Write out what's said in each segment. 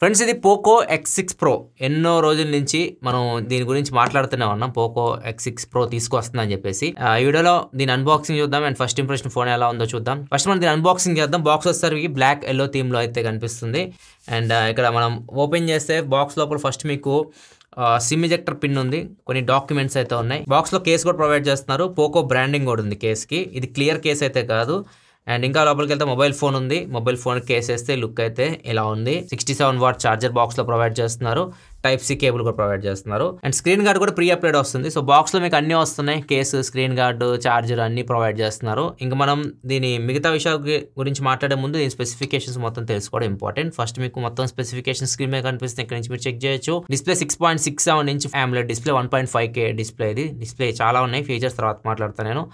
friends ఇది Poco X six pro ఎన్నో రోజుల నుంచి మనం దీని గురించి మాట్లాడుతూనే ఉన్నాం పోకో ఎక్స్ సిక్స్ ప్రో తీసుకొస్తుందని చెప్పేసి ఈ వీడియోలో దీని అన్బాక్సింగ్ చూద్దాం అండ్ ఫస్ట్ ఇంప్రెషన్ ఫోన్ ఎలా ఉందో చూద్దాం ఫస్ట్ మనం దీని అన్బాక్సింగ్ చేద్దాం బాక్స్ వచ్చేసరికి బ్లాక్ ఎల్లో థీమ్లో అయితే కనిపిస్తుంది అండ్ ఇక్కడ మనం ఓపెన్ చేస్తే బాక్స్ లోపల ఫస్ట్ మీకు సిమ్ ఇజెక్టర్ పిన్ ఉంది కొన్ని డాక్యుమెంట్స్ అయితే ఉన్నాయి బాక్స్లో కేసు కూడా ప్రొవైడ్ చేస్తున్నారు పోకో బ్రాండింగ్ కూడా ఉంది కేసుకి ఇది క్లియర్ కేసు అయితే కాదు అండ్ ఇంకా లోపలికి వెళ్తే మొబైల్ ఫోన్ ఉంది మొబైల్ ఫోన్ కేస్ వేస్తే లుక్ అయితే ఇలా ఉంది సిక్స్టీ సెవెన్ వాట్ ఛార్జర్ బాక్స్లో ప్రొవైడ్ చేస్తున్నారు టైప్ సి కేబుల్ కూడా ప్రొవైడ్ చేస్తున్నారు అండ్ స్క్రీన్ గార్డ్ కూడా ప్రీ అప్లైడ్ వస్తుంది సో బాక్స్లో మీకు అన్నీ వస్తున్నాయి కేసు స్క్రీన్ గార్డు చార్జర్ అన్నీ ప్రొవైడ్ చేస్తున్నారు ఇంకా మనం దీని మిగతా విషయాల గురించి మాట్లాడే ముందు ఈ స్పెసిఫికేషన్స్ మొత్తం తెలుసుకోవడం ఇంపార్టెంట్ ఫస్ట్ మీకు మొత్తం స్పెసిఫికేషన్ స్క్రీన్ మీద కనిపిస్తుంది ఇక్కడ నుంచి మీరు చెక్ చేయొచ్చు display six point six seven inch ఫ్యామిలీ display one point five K display ఇది డిస్ప్లే చాలా ఉన్నాయి ఫీచర్స్ తర్వాత మాట్లాడతాను నేను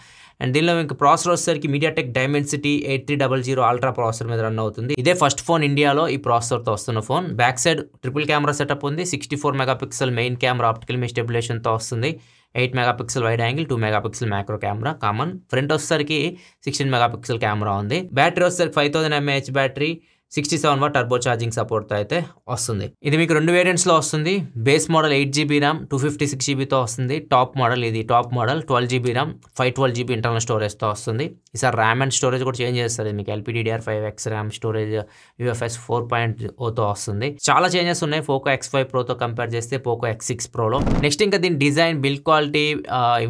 అండ్ దీనిలో మీకు ప్రాసెసర్ వచ్చేసరికి మీడియాటెక్ సిటీ eight three double zero ultra processor మీద రన్ అవుతుంది ఇదే ఫస్ట్ ఫోన్ ఇండియాలో ఈ ప్రాసెసర్తో వస్తున్న phone back side triple camera setup ఉంది six sixty four megapixel main camera optical మీ స్టెబిలేషన్తో వస్తుంది eight megapixel wide angle two megapixel macro camera common front వచ్చేసరికి సిక్స్టీన్ మెగాపిక్సెల్ కెమెరా ఉంది బ్యాటరీ వచ్చేసరికి five thousand mAh battery sixty seven watt turbo charging సపోర్ట్తో అయితే వస్తుంది ఇది మీకు రెండు వేరియంట్స్లో వస్తుంది base model eight GB RAM two fifty six జీబీతో వస్తుంది టాప్ మోడల్ ఇది top model twelve GB RAM five twelve GB internal స్టోరేజ్తో వస్తుంది ఈసారి ర్యామ్ అండ్ స్టోరేజ్ కూడా చేంజ్ చేస్తారు ఇది మీకు LPDDR five X RAM storage UFS four point ఓతో వస్తుంది చాలా చేంజెస్ ఉన్నాయి పోకో ఎక్స్ ఫైవ్ ప్రోతో కంపేర్ చేస్తే పోకో ఎక్స్ సిక్స్ ప్రోలో నెక్స్ట్ ఇంకా దీని డిజైన్ బిల్డ్ క్వాలిటీ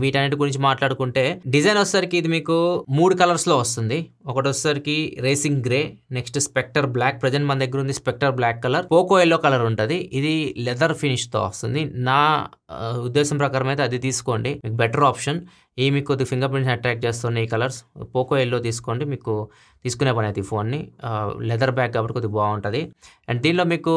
వీటన్నిటి గురించి మాట్లాడుకుంటే డిజైన్ వచ్చేసరికి ఇది మీకు మూడు కలర్స్లో వస్తుంది ఒకటి వచ్చేసరికి racing grey next spectre black present మన దగ్గర ఉంది spectre black colour Poco yellow colour ఉంటుంది ఇది లెదర్ ఫినిష్తో వస్తుంది నా ఉద్దేశం ప్రకారం అయితే అది తీసుకోండి మీకు బెటర్ ఆప్షన్ ఈ మీకు కొద్దిగా ఫింగర్ ప్రింట్స్ అట్రాక్ట్ చేస్తున్న ఈ కలర్స్ పోకో ఎల్లో తీసుకోండి మీకు తీసుకునే పని అయితే ఈ ఫోన్ని లెదర్ బ్యాగ్ కాబట్టి కొద్దిగా బాగుంటుంది అండ్ దీనిలో మీకు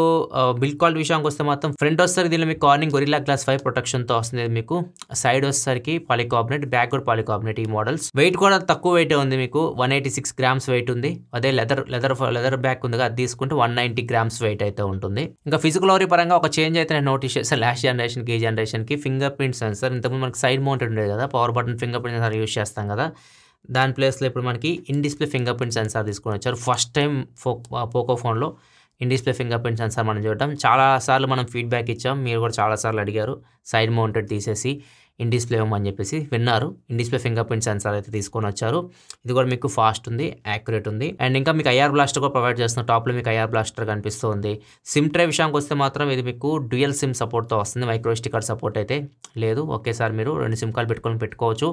బిల్ క్వాలిటీ విషయానికి వస్తే మాత్రం ఫ్రంట్ వస్తారు దీనిలో మీకు కార్నింగ్ గొరిలా గ్లాస్ ఫైవ్ ప్రొటెక్షన్తో వస్తుంది మీకు సైడ్ వచ్చేసరికి పాలికాబినెట్ బ్యాక్ కూడా పాలికార్బనేట్ ఈ మోడల్స్ వెయిట్ కూడా తక్కువ వెయిట్ ఉంది మీకు one eighty six grams weight ఉంది అదే లెదర్ లెదర్ లెదర్ బ్యాగ్ ఉంది అది తీసుకుంటే వన్ నైంటీ గ్రామ్స్ వెయిట్ అయితే ఉంటుంది ఇంకా ఫిజికల్ ఓరీ పరంగా ఒక చేంజ్ అయితే నేను నోటీస్ చేస్తాను లాస్ట్ జనరేషన్కి ఈ జనరేషన్కి ఫింగర్ ప్రింట్ సెన్సర్ ఇంతకుముందు మనకి సైడ్ మౌంటెడ్ ఉండేది కదా power button important finger print sensor use చేస్తాం కదా దాని ప్లేస్లో ఇప్పుడు మనకి in display finger print sensor తీసుకొని వచ్చారు ఫస్ట్ టైం ఫో పోకో ఫోన్లో in display finger print sensor మనం చూడటం చాలాసార్లు మనం ఫీడ్బ్యాక్ ఇచ్చాం మీరు కూడా చాలాసార్లు అడిగారు సైడ్ మౌంటెడ్ తీసేసి ఇండిస్ప్లే అని చెప్పేసి విన్నారు ఇండిస్ప్లే ఫింగర్ ప్రింట్ సెన్సార్ అయితే తీసుకొని వచ్చారు ఇది కూడా మీకు ఫాస్ట్ ఉంది యాక్యురేట్ ఉంది అండ్ ఇంకా మీకు ఐఆర్ బ్లాస్టర్ కూడా ప్రొవైడ్ చేస్తున్న టాప్లో మీకు ఐఆర్ బ్లాస్టర్ కనిపిస్తుంది సిమ్ ట్రే విషయానికి వస్తే మాత్రం ఇది మీకు డ్యూయల్ సిమ్ సపోర్ట్తో వస్తుంది మైక్రో కార్డ్ సపోర్ట్ అయితే లేదు ఒకేసారి మీరు రెండు సిమ్ కార్డు పెట్టుకొని పెట్టుకోవచ్చు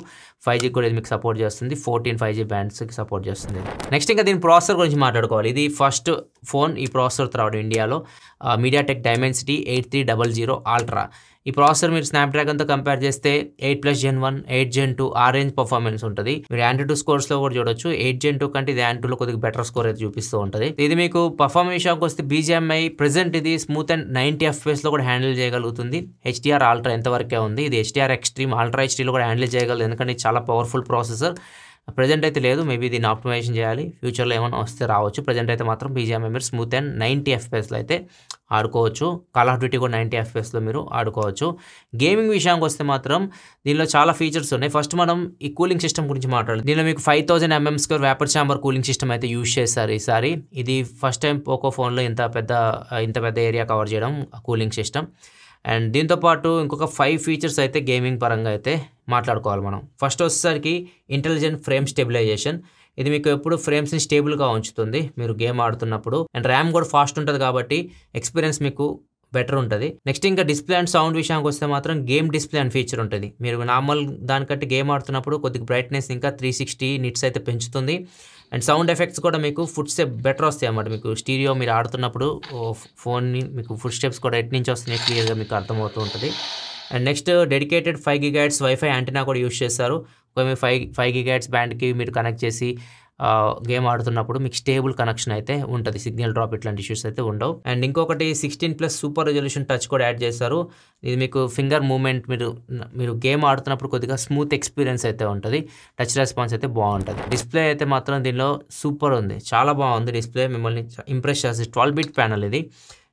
ఫైవ్ జీ కూడా ఇది మీకు సపోర్ట్ చేస్తుంది ఫోర్టీన్ ఫైవ్ జీ బ్యాండ్స్కి సపోర్ట్ చేస్తుంది నెక్స్ట్ ఇంకా దీని ప్రాసెసర్ గురించి మాట్లాడుకోవాలి ఇది ఫస్ట్ ఫోన్ ఈ ప్రాసెసర్ రావడం ఇండియాలో MediaTek Dimensity eight three double zero ultra ఈ ప్రాసెసర్ మీరు స్నాప్ తో కంపేర్ చేస్తే eight plus gen one eight gen two ఆ రేంజ్ పర్ఫార్మెన్స్ ఉంటుంది మీరు యాంటీ టూ స్కోర్స్లో కూడా చూడొచ్చు ఎయిట్ జెన్ టూ కంటే ఇది యాంటీ లో కొద్దిగా బెటర్ స్కోర్ అయితే చూపిస్తూ ఉంటుంది ఇది మీకు పర్ఫార్మెన్స్ షాక్ వస్తే బీజిఎంఐ ప్రెసెంట్ ఇది స్మూత్ అండ్ నైన్టీ ఎఫ్ లో కూడా హ్యాండిల్ చేయగలుగుతుంది హెచ్డిఆర్ ఆల్ట్రా ఎంతవరకే ఉంది ఇది హెచ్డిఆర్ ఎక్స్ట్రీమ్ ఆల్ట్రా లో కూడా హ్యాండిల్ చేయగలదు ఎందుకంటే చాలా పవర్ఫుల్ ప్రాసెసర్ ప్రజెంట్ అయితే లేదు మేబీ దీన్ని ఆప్టిమైజేషన్ చేయాలి ఫ్యూచర్లో ఏమైనా వస్తే రావచ్చు ప్రజెంట్ అయితే మాత్రం బీజీఎంఐ మీరు స్మూత్ అండ్ నైంటీ ఎఫ్పిఎస్లో అయితే ఆడుకోవచ్చు కాల్ ఆఫ్ డ్యూటీ కూడా నైంటీ ఎఫ్ఎస్లో మీరు ఆడుకోవచ్చు గేమింగ్ విషయానికి వస్తే మాత్రం దీనిలో చాలా ఫీచర్స్ ఉన్నాయి ఫస్ట్ మనం ఈ కూలింగ్ సిస్టమ్ గురించి మాట్లాడాలి దీనిలో మీకు five thousand mm square vapour chamber cooling system అయితే యూజ్ చేస్తారు ఈసారి ఇది ఫస్ట్ టైం పోకో ఫోన్లో ఇంత పెద్ద ఇంత పెద్ద ఏరియా కవర్ చేయడం కూలింగ్ సిస్టమ్ అండ్ దీంతోపాటు ఇంకొక ఫైవ్ ఫీచర్స్ అయితే గేమింగ్ పరంగా అయితే మాట్లాడుకోవాలి మనం ఫస్ట్ వచ్చేసరికి ఇంటెలిజెంట్ ఫ్రేమ్ స్టెబిలైజేషన్ ఇది మీకు ఎప్పుడు ఫ్రేమ్స్ని స్టేబుల్గా ఉంచుతుంది మీరు గేమ్ ఆడుతున్నప్పుడు అండ్ ర్యామ్ కూడా ఫాస్ట్ ఉంటుంది కాబట్టి ఎక్స్పీరియన్స్ మీకు బెటర్ ఉంటుంది నెక్స్ట్ ఇంకా డిస్ప్లే అండ్ సౌండ్ విషయానికి వస్తే మాత్రం గేమ్ డిస్ప్లే అండ్ ఫీచర్ ఉంటుంది మీరు నార్మల్ దానికంటే గేమ్ ఆడుతున్నప్పుడు కొద్దిగా బ్రైట్నెస్ ఇంకా త్రీ సిక్స్టీ నిట్స్ అయితే పెంచుతుంది అండ్ సౌండ్ ఎఫెక్ట్స్ కూడా మీకు ఫుట్ స్టెప్ బెటర్ వస్తాయి అన్నమాట మీకు స్టీరియో మీరు ఆడుతున్నప్పుడు ఫోన్ని మీకు ఫుట్ స్టెప్స్ కూడా ఎట్ నుంచి వస్తున్నాయి క్లియర్గా మీకు అర్థమవుతూ ఉంటుంది and next dedicated five gigahertz wifi antenna కూడా యూస్ చేస్తారు ఒకవేళ ఫైవ్ ఫైవ్ గిగాట్స్ బ్యాండ్కి మీరు కనెక్ట్ చేసి గేమ్ ఆడుతున్నప్పుడు మీకు స్టేబుల్ కనెక్షన్ అయితే ఉంటుంది సిగ్నల్ డ్రాప్ ఇట్లాంటి ఇష్యూస్ అయితే ఉండవు అండ్ ఇంకొకటి sixteen plus super resolution touch కూడా యాడ్ చేశారు ఇది మీకు ఫింగర్ మూమెంట్ మీరు మీరు గేమ్ ఆడుతున్నప్పుడు కొద్దిగా స్మూత్ ఎక్స్పీరియన్స్ అయితే ఉంటుంది టచ్ రెస్పాన్స్ అయితే బాగుంటుంది డిస్ప్లే అయితే మాత్రం దీనిలో సూపర్ ఉంది చాలా బాగుంది డిస్ప్లే మిమ్మల్ని ఇంప్రెస్ చేస్తుంది ట్వెల్వ్ బిట్ ప్యానల్ ఇది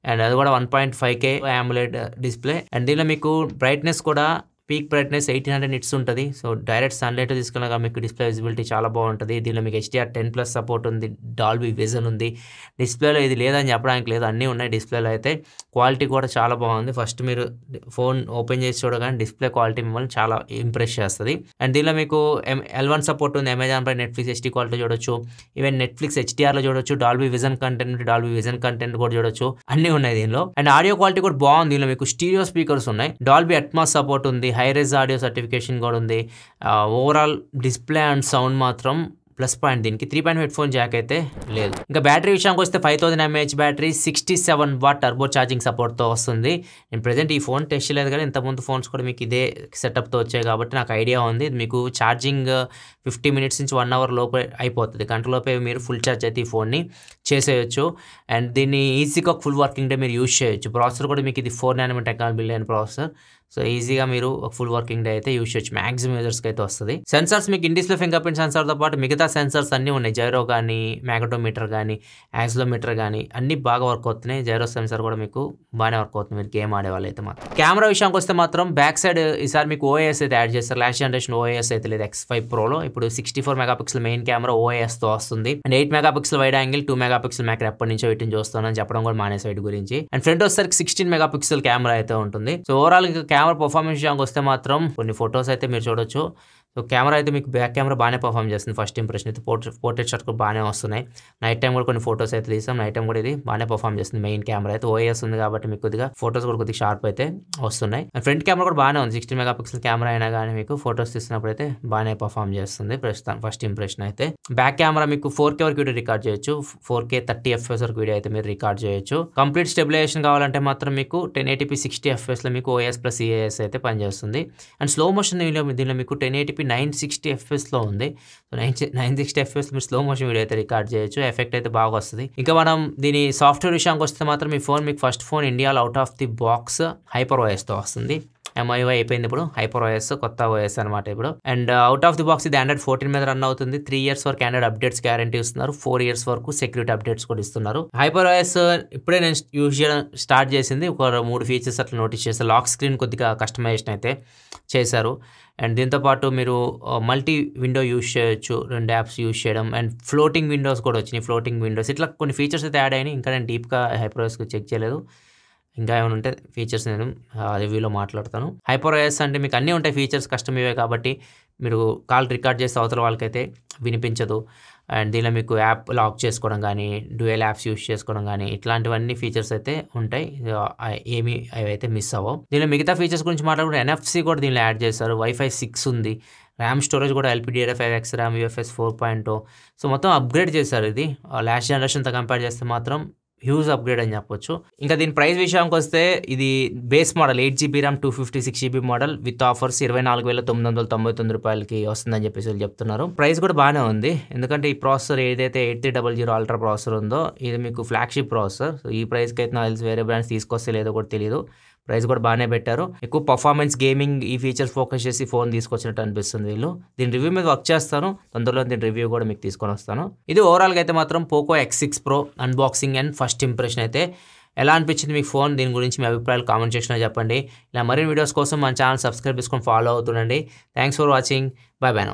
అండ్ అది కూడా one point five K AMOLED display and దీనిలో మీకు బ్రైట్నెస్ కూడా peak brightness eighteen hundred nits ఉంటుంది సో డైరెక్ట్ సన్లైట్ తీసుకున్నాక మీకు డిస్ప్లే విజిబిలిటీ చాలా బాగుంటుంది దీనిలో మీకు హెచ్డిఆర్ టెన్ ప్లస్ సపోర్ట్ ఉంది డాల్బీ విజన్ ఉంది డిస్ప్లేలో ఇది లేదని చెప్పడానికి లేదు అన్నీ ఉన్నాయి డిస్ప్లేలో అయితే క్వాలిటీ కూడా చాలా బాగుంది ఫస్ట్ మీరు ఫోన్ ఓపెన్ చేసి చూడగానే డిస్ప్లే క్వాలిటీ మిమ్మల్ని చాలా ఇంప్రెస్ చేస్తుంది అండ్ దీనిలో మీకు ఎల్ వన్ సపోర్ట్ ఉంది అమెజాన్ పై నెట్ఫ్లిక్స్ హెచ్డీ క్వాలిటీ చూడొచ్చు ఈవెన్ నెట్ఫ్లిక్స్ హెచ్డిఆర్లో చూడొచ్చు Dolby Vision content Dolby Vision content కూడా చూడొచ్చు అన్నీ ఉన్నాయి దీనిలో అండ్ ఆడియో క్వాలిటీ కూడా బాగుంది దీనిలో మీకు స్టీరియో స్పీకర్స్ ఉన్నాయి డాల్బీ అట్మాస్ సపోర్ట్ ఉంది రేజ్ ఆడియో సర్టిఫికేషన్ కూడా ఉంది ఓవరాల్ డిస్ప్లే అండ్ సౌండ్ మాత్రం ప్లస్ పాయింట్ దీనికి three point head phone jack అయితే లేదు ఇంకా బ్యాటరీ విషయానికి వస్తే five thousand mAh battery sixty seven watt turbo charging సపోర్ట్తో వస్తుంది నేను ప్రజెంట్ ఈ ఫోన్ టెస్ట్ లేదు కానీ ఇంతకుముందు ఫోన్స్ కూడా మీకు ఇదే సెటప్తో వచ్చాయి కాబట్టి నాకు ఐడియా ఉంది మీకు ఛార్జింగ్ ఫిఫ్టీ మినిట్స్ నుంచి వన్ అవర్ లోపే అయిపోతుంది గంటలోపే మీరు ఫుల్ ఛార్జ్ అయితే ఈ ఫోన్ని చేసేయచ్చు అండ్ దీన్ని ఈజీగా ఫుల్ వర్కింగ్ డే మీరు యూజ్ చేయొచ్చు ప్రాసెసర్ కూడా మీకు ఇది ఫోర్ నైన్ టెక్నాలజీ అయిన ప్రాసెసర్ సో ఈజీగా మీరు ఫుల్ వర్కింగ్ డే అయితే యూజ్ చేయొచ్చు మాక్సిమం యూజర్స్కి అయితే వస్తుంది సెన్సార్స్ మీకు ఇన్ డిస్ప్లే ఫింగర్ ప్రింట్ సెన్సార్తో పాటు మిగతా సెన్సార్స్ అన్నీ ఉన్నాయి జైరో కానీ మ్యాగ్నటోమీటర్ కానీ యాక్సిలోమీటర్ కానీ అన్ని బాగా వర్క్ అవుతున్నాయి జైరో సెన్సార్ కూడా మీకు బాగానే వర్క్ అవుతుంది మీరు గేమ్ ఆడే అయితే మాత్రం కెమెరా విషయానికి వస్తే మాత్రం బ్యాక్ సైడ్ ఈసారి మీకు ఓఎస్ అయితే యాడ్ చేస్తారు లాస్ట్ జనరేషన్ ఓఎస్ అయితే లేదు ఎక్స్ ఫైవ్ ప్రోలో ఇప్పుడు sixty four megapixel main camera ఓఎస్తో వస్తుంది and eight megapixel wide angle two megapixel మ్యాక్ ఎప్పటి నుంచో వీటిని చూస్తానని చెప్పడం కూడా మానే సైడ్ గురించి అండ్ ఫ్రంట్ వచ్చేసరికి సిక్స్టీన్ మెగాపిక్సల్ కెమెరా అయితే ఉంటుంది సో ఓవరాల్ కెమెరా పర్ఫార్మెన్స్ విషయానికి వస్తే మాత్రం కొన్ని ఫొటోస్ అయితే మీరు చూడొచ్చు సో కెమెరా అయితే మీకు బ్యాక్ కెమెరా బాగానే పర్ఫార్మ్ చేస్తుంది ఫస్ట్ ఇంప్రెషన్ అయితే పోర్ట్రెట్ షాట్ కూడా బాగానే వస్తున్నాయి నైట్ టైం కూడా కొన్ని ఫోటోస్ అయితే తీసాం నైట్ టైం కూడా ఇది బాగానే పర్ఫార్మ్ చేస్తుంది మెయిన్ కెమెరా అయితే OIS ఉంది కాబట్టి మీకు దిగా ఫోటోస్ కూడా కొద్దిగా షార్ప్ అయితే వస్తున్నాయి అండ్ ఫ్రంట్ కెమెరా కూడా బాగానే ఉంది 64 మెగాపిక్సెల్ కెమెరా అయినా గాని మీకు ఫోటోస్ తీస్తున్నప్పుడు అయితే బాగానే పర్ఫార్మ్ చేస్తుంది ఫస్ట్ ఇంప్రెషన్ అయితే బ్యాక్ కెమెరా మీకు 4K వరకు వీడియో రికార్డ్ చేయొచ్చు 4K 30 FPS వరకు వీడియో అయితే మీరు రికార్డ్ చేయొచ్చు కంప్లీట్ స్టెబిలైజేషన్ కావాలంటే మాత్రం మీకు 1080p 60 FPS లో మీకు OIS + EIS అయితే పని చేస్తుంది అండ్ స్లో మోషన్ వీడియో ఇందులో మీకు 1080p నైన్ సిక్స్టీ ఎఫ్ఎస్లో ఉంది so nine nine sixty FS మీరు స్లో మోషన్ వీడియో అయితే రికార్డ్ చేయొచ్చు ఎఫెక్ట్ అయితే బాగా వస్తుంది ఇంకా మనం దీని సాఫ్ట్వేర్ విషయానికి వస్తే మాత్రం మీ ఫోన్ మీకు ఫస్ట్ ఫోన్ ఇండియాలో out of the box hyper వాయిస్తో వస్తుంది ఎంఐఓ అయిపోయింది ఇప్పుడు హైపర్ ఓఎస్ కొత్త ఓఎస్ అనమాట ఇప్పుడు and out of the box ఇది ఆండ్రాయిడ్ ఫోర్టీన్ మీద రన్ అవుతుంది త్రీ ఇయర్స్ వరకు ఆండ్రాయిడ్ అప్డేట్స్ గ్యారంటీ ఇస్తున్నారు ఫోర్ ఇయర్స్ వరకు సెక్యూరిటీ అప్డేట్స్ కూడా ఇస్తున్నారు హైపర్ ఓఎస్ ఇప్పుడే నేను యూజ్ చేయడం స్టార్ట్ చేసింది ఒక మూడు ఫీచర్స్ అట్లా నోటీస్ చేసి లాక్ స్క్రీన్ కొద్దిగా కస్టమైజేషన్ అయితే చేశారు అండ్ దీంతోపాటు మీరు మల్టీ విండో యూస్ చేయొచ్చు రెండు యాప్స్ యూస్ చేయడం అండ్ ఫ్లోటింగ్ విండోస్ కూడా వచ్చినాయి ఫ్లోటింగ్ విండోస్ ఇట్లా కొన్ని ఫీచర్స్ అయితే యాడ్ అయినాయి ఇంకా నేను డీప్గా హైప్రోస్కి చెక్ చేయలేదు ఇంకా ఏమైనా ఉంటే ఫీచర్స్ నేను రివ్యూలో మాట్లాడతాను హైపర్ ఓఎస్ అంటే మీకు అన్నీ ఉంటాయి ఫీచర్స్ కష్టం ఇవే కాబట్టి మీరు కాల్ రికార్డ్ చేసే అవతల వాళ్ళకైతే వినిపించదు అండ్ దీనిలో మీకు యాప్ లాక్ చేసుకోవడం కానీ డ్యూయల్ యాప్స్ యూస్ చేసుకోవడం కానీ ఇట్లాంటివన్నీ ఫీచర్స్ అయితే ఉంటాయి ఏమి అవైతే మిస్ అవ్వవు దీనిలో మిగతా ఫీచర్స్ గురించి మాట్లాడుకుంటే ఎన్ఎఫ్సి కూడా దీనిలో యాడ్ చేశారు వైఫై సిక్స్ ఉంది ర్యామ్ స్టోరేజ్ కూడా five X RAM UFS four point so మొత్తం అప్గ్రేడ్ చేశారు ఇది లాస్ట్ జనరేషన్తో కంపేర్ చేస్తే మాత్రం హ్యూజ్ అప్గ్రేడ్ అని చెప్పొచ్చు ఇంకా దీని ప్రైస్ విషయానికి వస్తే ఇది base model eight GB RAM two fifty six GB model with offers ఇరవై నాలుగు వేల తొమ్మిది వందల తొంభై తొమ్మిది రూపాయలకి వస్తుందని చెప్పేసి వాళ్ళు చెప్తున్నారు ప్రైస్ కూడా బాగానే ఉంది ఎందుకంటే ఈ ప్రాసెసర్ ఏదైతే eight three double zero ultra processor ఉందో ఇది మీకు ఫ్లాగ్షిప్ ప్రాసెసర్ సో ఈ ప్రైస్కి అయితే నాకు తెలిసి వేరే బ్రాండ్స్ తీసుకొస్తే లేదో కూడా తెలియదు ప్రైస్ కూడా బాగానే పెట్టారు ఎక్కువ పర్ఫార్మెన్స్ గేమింగ్ ఈ ఫీచర్స్ ఫోకస్ చేసి ఫోన్ తీసుకొచ్చినట్టు అనిపిస్తుంది వీళ్ళు దీని రివ్యూ మీద వర్క్ చేస్తాను తొందరలో దీని రివ్యూ కూడా మీకు తీసుకొని వస్తాను ఇది ఓవరాల్గా అయితే మాత్రం Poco X six pro unboxing and first impression అయితే ఎలా అనిపించింది మీకు ఫోన్ దీని గురించి మీ అభిప్రాయాలు కామెంట్ చేసిన చెప్పండి ఇలా మరిన్ని వీడియోస్ కోసం మన ఛానల్ సబ్స్క్రైబ్ చేసుకొని ఫాలో అవుతుండండి thanks for watching bye by